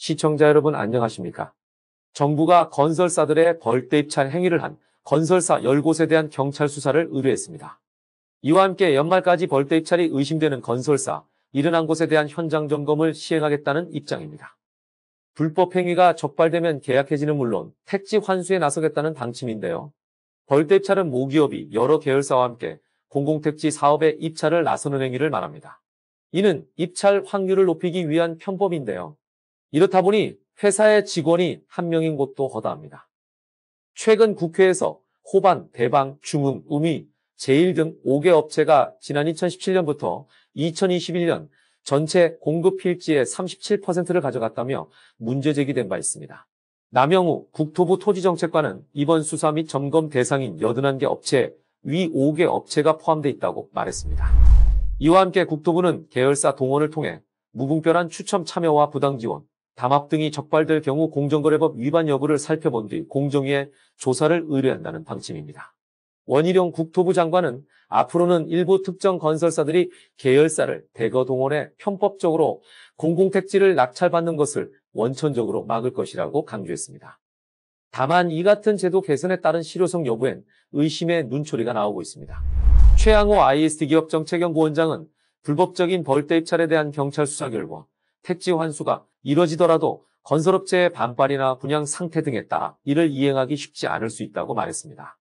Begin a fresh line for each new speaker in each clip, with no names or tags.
시청자 여러분 안녕하십니까? 정부가 건설사들의 벌떼 입찰 행위를 한 건설사 10곳에 대한 경찰 수사를 의뢰했습니다. 이와 함께 연말까지 벌떼 입찰이 의심되는 건설사 71곳에 대한 현장 점검을 시행하겠다는 입장입니다. 불법 행위가 적발되면 계약해지는 물론 택지 환수에 나서겠다는 방침인데요. 벌떼 입찰은 모기업이 여러 계열사와 함께 공공택지 사업에 입찰을 나서는 행위를 말합니다. 이는 입찰 확률을 높이기 위한 편법인데요. 이렇다 보니 회사의 직원이 한 명인 곳도 허다합니다. 최근 국회에서 호반, 대방, 중흥, 우미, 제일 등 5개 업체가 지난 2017년부터 2021년 전체 공급 필지의 37%를 가져갔다며 문제 제기된 바 있습니다. 남영우 국토부 토지정책관은 이번 수사 및 점검 대상인 81개 업체 위 5개 업체가 포함돼 있다고 말했습니다. 이와 함께 국토부는 계열사 동원을 통해 무분별한 추첨 참여와 부당 지원, 담합 등이 적발될 경우 공정거래법 위반 여부를 살펴본 뒤 공정위에 조사를 의뢰한다는 방침입니다. 원희룡 국토부 장관은 앞으로는 일부 특정 건설사들이 계열사를 대거 동원해 편법적으로 공공택지를 낙찰받는 것을 원천적으로 막을 것이라고 강조했습니다. 다만 이 같은 제도 개선에 따른 실효성 여부엔 의심의 눈초리가 나오고 있습니다. 최양호 IST 기업정책연구원장은 불법적인 벌떼 입찰에 대한 경찰 수사 결과 택지 환수가 이뤄지더라도 건설업체의 반발이나 분양 상태 등에 따라 이를 이행하기 쉽지 않을 수 있다고 말했습니다.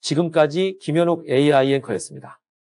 지금까지 김현욱 AI 앵커였습니다.